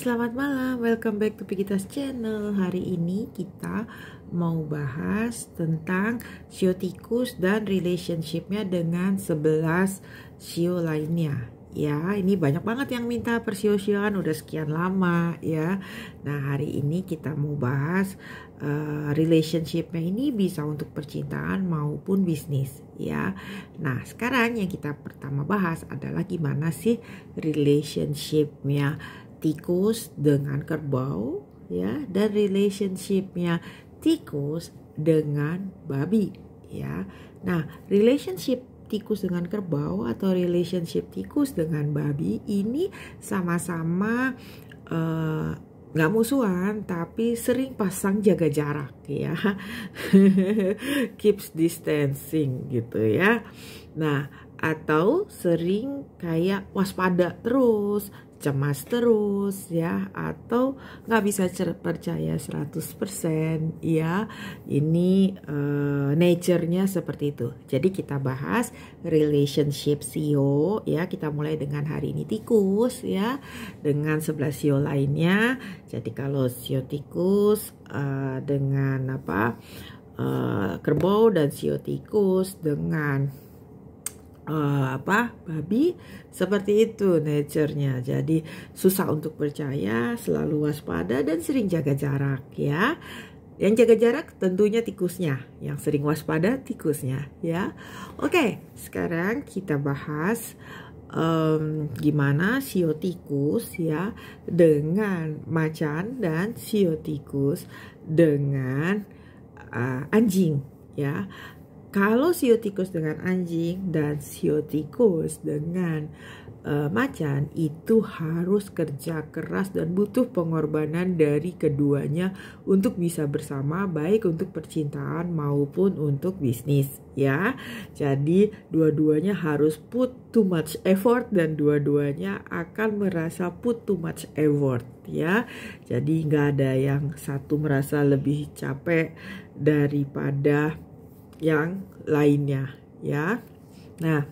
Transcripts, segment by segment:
selamat malam. Welcome back to Pikitas Channel. Hari ini kita mau bahas tentang sio tikus dan relationshipnya dengan 11 sio lainnya. Ya, ini banyak banget yang minta persio udah sekian lama ya. Nah, hari ini kita mau bahas uh, relationshipnya ini bisa untuk percintaan maupun bisnis ya. Nah sekarang yang kita pertama bahas adalah gimana sih relationshipnya tikus dengan kerbau ya dan relationshipnya tikus dengan babi ya nah relationship tikus dengan kerbau atau relationship tikus dengan babi ini sama-sama eh, nggak uh, musuhan tapi sering pasang jaga jarak ya keeps distancing gitu ya nah atau sering kayak waspada terus cemas terus ya atau nggak bisa percaya 100% ya ini uh, nature-nya seperti itu jadi kita bahas relationship CEO ya kita mulai dengan hari ini tikus ya dengan 11 CEO lainnya jadi kalau CEO tikus uh, dengan apa uh, kerbau dan CEO tikus dengan uh, apa babi seperti itu nature-nya. Jadi susah untuk percaya, selalu waspada dan sering jaga jarak ya. Yang jaga jarak tentunya tikusnya, yang sering waspada tikusnya ya. Oke, sekarang kita bahas um, gimana sio tikus ya dengan macan dan sio tikus dengan uh, anjing ya. Kalau siu tikus dengan anjing dan siu tikus dengan uh, macan itu harus kerja keras dan butuh pengorbanan dari keduanya untuk bisa bersama baik untuk percintaan maupun untuk bisnis ya. Jadi dua-duanya harus put too much effort dan dua-duanya akan merasa put too much effort ya. Jadi nggak ada yang satu merasa lebih capek daripada yang lainnya ya. Nah,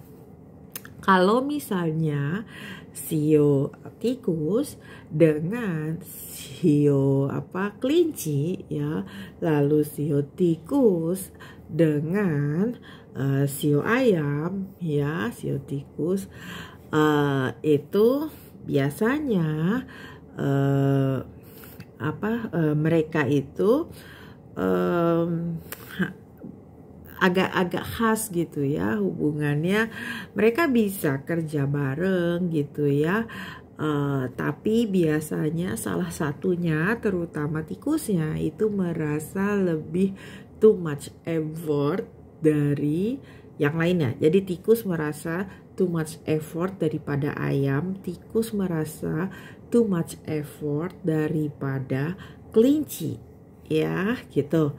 kalau misalnya sio tikus dengan sio apa kelinci ya, lalu sio tikus dengan uh, sio ayam ya, sio tikus uh, itu biasanya uh, apa uh, mereka itu um, agak-agak khas gitu ya hubungannya mereka bisa kerja bareng gitu ya Uh, tapi biasanya salah satunya terutama tikusnya itu merasa lebih too much effort dari yang lainnya. Jadi tikus merasa too much effort daripada ayam, tikus merasa too much effort daripada kelinci ya gitu.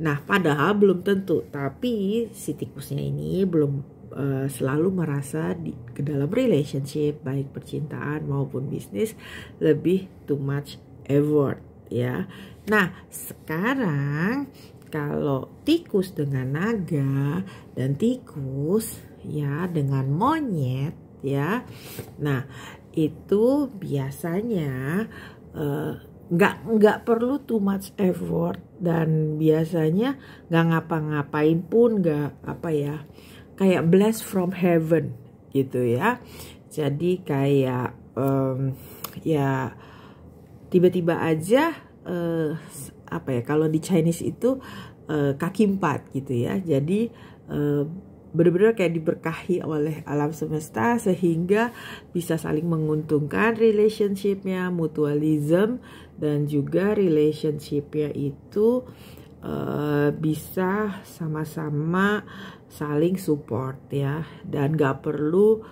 Nah, padahal belum tentu, tapi si tikusnya ini belum uh, selalu merasa di ke dalam relationship baik percintaan maupun bisnis lebih too much effort ya. Nah, sekarang kalau tikus dengan naga dan tikus ya dengan monyet ya. Nah, itu biasanya uh, nggak nggak perlu too much effort dan biasanya nggak ngapa-ngapain pun nggak apa ya kayak bless from heaven gitu ya jadi kayak um, ya tiba-tiba aja uh, apa ya kalau di Chinese itu uh, kaki empat gitu ya jadi uh, benar-benar kayak diberkahi oleh alam semesta sehingga bisa saling menguntungkan relationshipnya mutualism dan juga relationshipnya itu uh, bisa sama-sama saling support ya dan gak perlu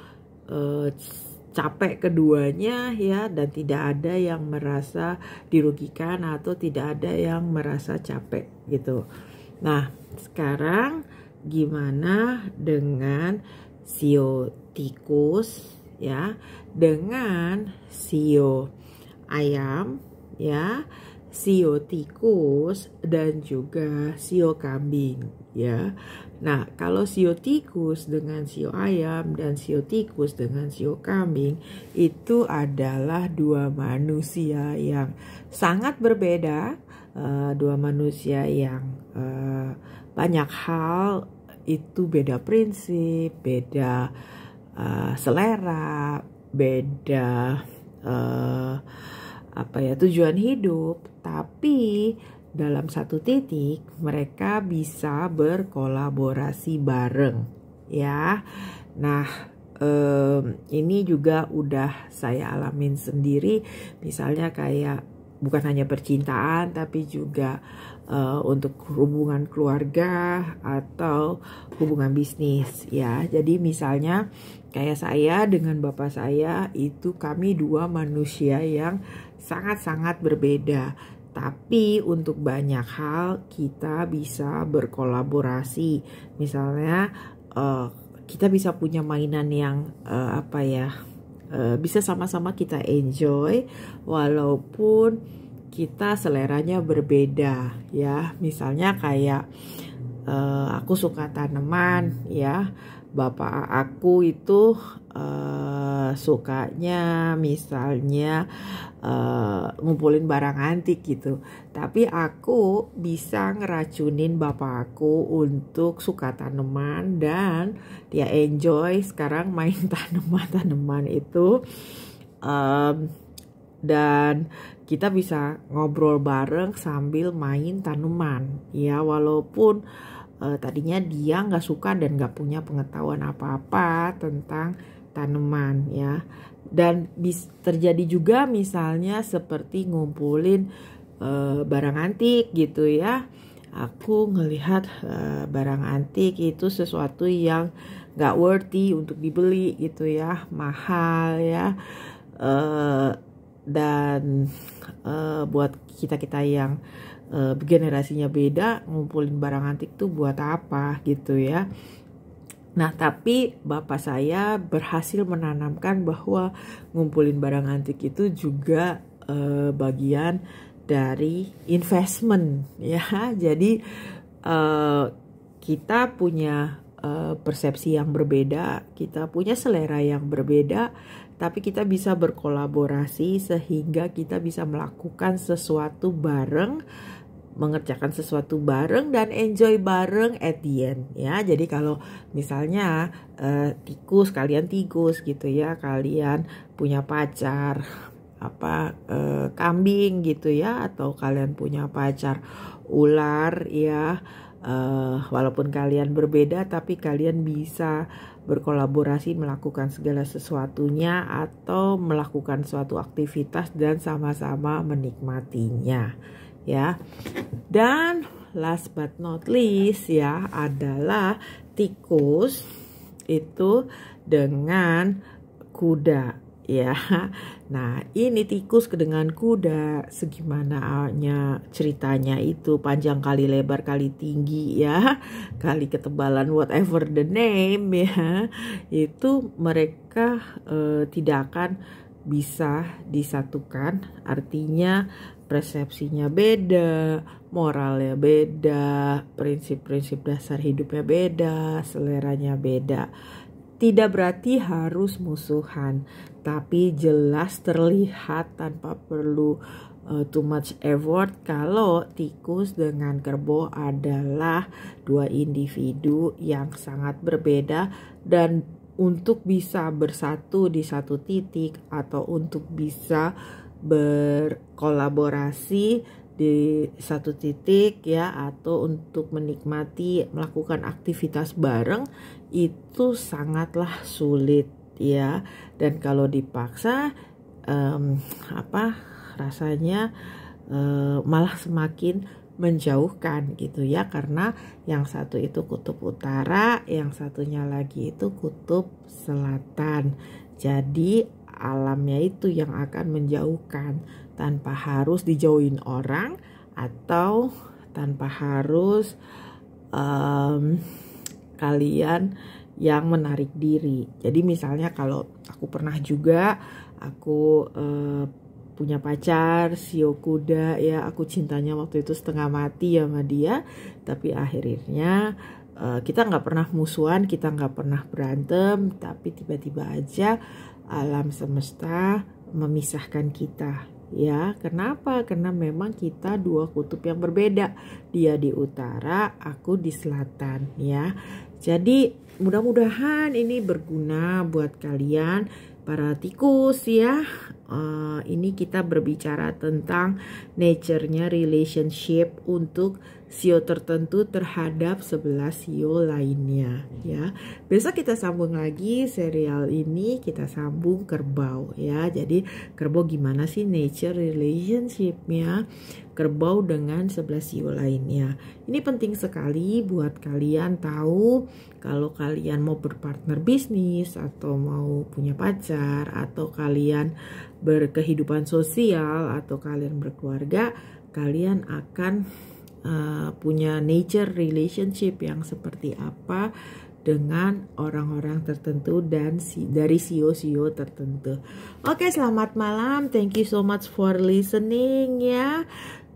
uh, capek keduanya ya dan tidak ada yang merasa dirugikan atau tidak ada yang merasa capek gitu. Nah, sekarang Gimana dengan sio tikus ya dengan sio ayam ya sio tikus dan juga sio kambing ya. Nah, kalau sio tikus dengan sio ayam dan sio tikus dengan sio kambing itu adalah dua manusia yang sangat berbeda Eh, dua manusia yang uh, banyak hal itu beda prinsip, beda uh, selera, beda uh, apa ya tujuan hidup, tapi dalam satu titik mereka bisa berkolaborasi bareng ya. Nah, um, ini juga udah saya alamin sendiri misalnya kayak bukan hanya percintaan tapi juga uh, untuk hubungan keluarga atau hubungan bisnis ya. Jadi misalnya kayak saya dengan bapak saya itu kami dua manusia yang sangat-sangat berbeda. Tapi untuk banyak hal kita bisa berkolaborasi. Misalnya uh, kita bisa punya mainan yang uh, apa ya? Eh, bisa sama-sama kita enjoy walaupun kita seleranya berbeda ya misalnya kayak uh, aku suka tanaman ya bapak aku itu uh, sukanya misalnya uh, ngumpulin barang antik gitu tapi aku bisa ngeracunin bapak aku untuk suka tanaman dan dia enjoy sekarang main tanaman-tanaman itu um, dan kita bisa ngobrol bareng sambil main tanaman ya walaupun uh, uh, tadinya dia nggak suka dan nggak punya pengetahuan apa-apa tentang tanaman ya dan bis, terjadi juga misalnya seperti ngumpulin uh, barang antik gitu ya aku ngelihat uh, barang antik itu sesuatu yang nggak worthy untuk dibeli gitu ya mahal ya uh, dan uh, buat kita kita yang uh, generasinya beda ngumpulin barang antik tuh buat apa gitu ya Nah, tapi bapak saya berhasil menanamkan bahwa ngumpulin barang antik itu juga uh, bagian dari investment ya. Jadi uh, kita punya Eh, persepsi yang berbeda, kita punya selera yang berbeda, tapi kita bisa berkolaborasi sehingga kita bisa melakukan sesuatu bareng mengerjakan sesuatu bareng dan enjoy bareng at the end ya jadi kalau misalnya uh, tikus kalian tikus gitu ya kalian punya pacar apa uh, kambing gitu ya atau kalian punya pacar ular ya uh, walaupun kalian berbeda tapi kalian bisa berkolaborasi melakukan segala sesuatunya atau melakukan suatu aktivitas dan sama-sama menikmatinya ya dan last but not least ya adalah tikus itu dengan kuda ya. Nah, ini tikus dengan kuda. Segimananya ceritanya itu panjang kali lebar kali tinggi ya, kali ketebalan whatever the name ya. Itu mereka eh, tidak akan bisa disatukan. Artinya persepsinya beda, moralnya beda, prinsip-prinsip dasar hidupnya beda, seleranya beda. Tidak berarti harus musuhan, tapi jelas terlihat tanpa perlu uh, too much effort kalau tikus dengan kerbau adalah dua individu yang sangat berbeda dan untuk bisa bersatu di satu titik atau untuk bisa berkolaborasi di satu titik ya atau untuk menikmati melakukan aktivitas bareng itu sangatlah sulit ya dan kalau dipaksa um, apa rasanya um, malah semakin menjauhkan gitu ya karena yang satu itu kutub utara yang satunya lagi itu kutub selatan jadi alamnya itu yang akan menjauhkan tanpa harus dijauhin orang atau tanpa harus um, kalian yang menarik diri. Jadi misalnya kalau aku pernah juga aku uh, punya pacar sio kuda ya aku cintanya waktu itu setengah mati ya sama dia tapi akhirnya uh, kita nggak pernah musuhan kita nggak pernah berantem tapi tiba-tiba aja alam semesta memisahkan kita ya kenapa karena memang kita dua kutub yang berbeda dia di utara aku di selatan ya jadi mudah-mudahan ini berguna buat kalian para tikus ya. Uh, ini kita berbicara tentang nature-nya relationship untuk CEO tertentu terhadap 11 CEO lainnya ya. Besok kita sambung lagi serial ini kita sambung kerbau ya. Jadi kerbau gimana sih nature relationshipnya kerbau dengan 11 CEO lainnya. Ini penting sekali buat kalian tahu kalau kalian mau berpartner bisnis atau mau punya pacar atau kalian berkehidupan sosial atau kalian berkeluarga, kalian akan Eh, punya nature relationship yang seperti apa dengan orang-orang tertentu dan si, dari CEO-CEO e tertentu. Oke, selamat malam. Thank you so much for listening ya.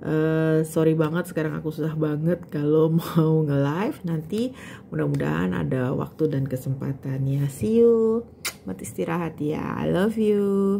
Uh, sorry banget sekarang aku susah banget kalau mau nge-live nanti mudah-mudahan ada waktu dan kesempatan ya See you. mati istirahat ya. I love you.